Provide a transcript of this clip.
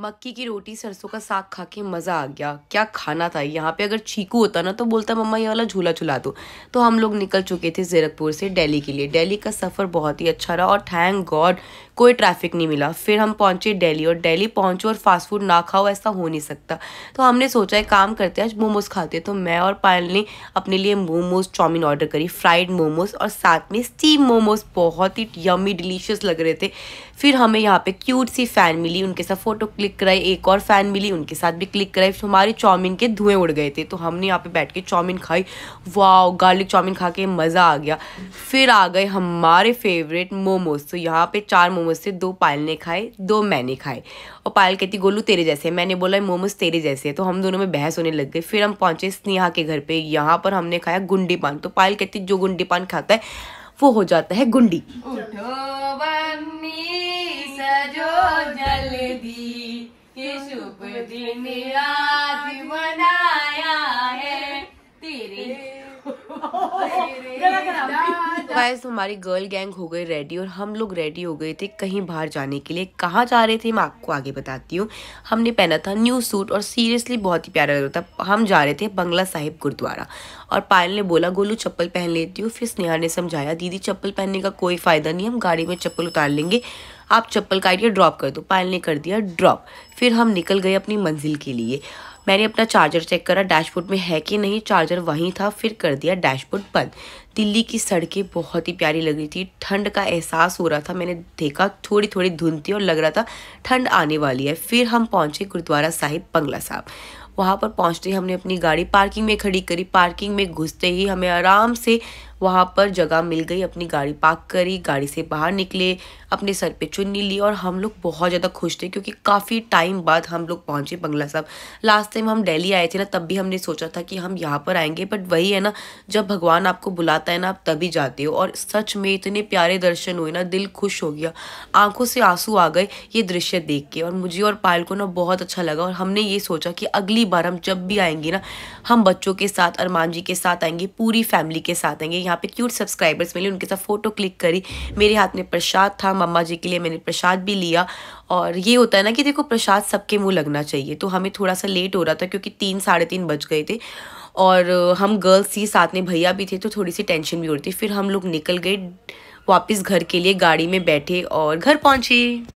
मक्की की रोटी सरसों का साग खा के मज़ा आ गया क्या खाना था यहाँ पे अगर चीकू होता ना तो बोलता मम्मा ये वाला झूला झुला दो तो हम लोग निकल चुके थे जीरकपुर से दिल्ली के लिए दिल्ली का सफ़र बहुत ही अच्छा रहा और थैंक गॉड कोई ट्रैफिक नहीं मिला फिर हम पहुँचे दिल्ली और दिल्ली पहुँचो और फास्ट फूड ना खाओ ऐसा हो नहीं सकता तो हमने सोचा एक काम करते आज मोमोज़ खाते तो मैं और पायल ने अपने लिए मोमोज़ चाउमिन ऑर्डर करी फ्राइड मोमोज़ और साथ में स्टीम मोमोज़ बहुत ही यमी डिलीशियस लग रहे थे फिर हमें यहाँ पे क्यूट सी फ़ैन मिली उनके साथ फ़ोटो क्लिक कराई एक और फ़ैन मिली उनके साथ भी क्लिक कराई तो हमारे चाउमिन के धुएँ उड़ गए थे तो हमने यहाँ पे बैठ के चाउमिन खाई वाओ गार्लिक चाउमिन खा के मज़ा आ गया फिर आ गए हमारे फेवरेट मोमोज तो यहाँ पे चार मोमोज थे दो पायल ने खाए दो मैंने खाए और पायल कहती गोलू तेरे जैसे मैंने बोला मोमोज तेरे जैसे तो हम दोनों में बहस होने लग गए फिर हम पहुँचे स्नेहा के घर पर यहाँ पर हमने खाया गुंडी पान तो पायल कहती जो गुंडी पान खाता है वो हो जाता है गुंडी दिन बनाया है तेरे गाइस हमारी गर्ल गैंग हो गई रेडी और हम लोग रेडी हो गए थे कहीं बाहर जाने के लिए कहाँ जा रहे थे मैं आपको आगे बताती हूँ हमने पहना था न्यू सूट और सीरियसली बहुत ही प्यारा लग रहा था हम जा रहे थे बंगला साहिब गुरुद्वारा और पायल ने बोला गोलू चप्पल पहन लेती हूँ फिर स्नेहा ने समझाया दीदी चप्पल पहनने का कोई फ़ायदा नहीं हम गाड़ी में चप्पल उतार लेंगे आप चप्पल का आइडिया ड्रॉप कर दो पायल ने कर दिया ड्रॉप फिर हम निकल गए अपनी मंजिल के लिए मैंने अपना चार्जर चेक करा डैशबोर्ड में है कि नहीं चार्जर वहीं था फिर कर दिया डैशबोर्ड बंद दिल्ली की सड़कें बहुत ही प्यारी लग रही थी ठंड का एहसास हो रहा था मैंने देखा थोड़ी थोड़ी धुंध थी और लग रहा था ठंड आने वाली है फिर हम पहुंचे गुरुद्वारा साहिब बंगला साहब वहाँ पर पहुँचते ही हमने अपनी गाड़ी पार्किंग में खड़ी करी पार्किंग में घुसते ही हमें आराम से वहाँ पर जगह मिल गई अपनी गाड़ी पार्क करी गाड़ी से बाहर निकले अपने सर पे चुन्नी ली और हम लोग बहुत ज़्यादा खुश थे क्योंकि काफ़ी टाइम बाद हम लोग पहुँचे बंगला साहब लास्ट टाइम हम दिल्ली आए थे ना तब भी हमने सोचा था कि हम यहाँ पर आएंगे बट वही है ना जब भगवान आपको बुलाता है ना आप तभी जाते हो और सच में इतने प्यारे दर्शन हुए ना दिल खुश हो गया आंखों से आंसू आ गए ये दृश्य देख के और मुझे और पायल को ना बहुत अच्छा लगा और हमने ये सोचा कि अगली बार हम जब भी आएंगे ना हम बच्चों के साथ अरमान जी के साथ आएंगे पूरी फैमिली के साथ आएंगे यहाँ पे क्यूट सब्सक्राइबर्स मिले उनके साथ फ़ोटो क्लिक करी मेरे हाथ में प्रसाद था मम्मा जी के लिए मैंने प्रसाद भी लिया और ये होता है ना कि देखो प्रसाद सबके मुँह लगना चाहिए तो हमें थोड़ा सा लेट हो रहा था क्योंकि तीन साढ़े तीन बज गए थे और हम गर्ल्स ही साथ में भैया भी थे तो थोड़ी सी टेंशन भी हो रही थी फिर हम लोग निकल गए वापस घर के लिए गाड़ी में बैठे और घर पहुँचे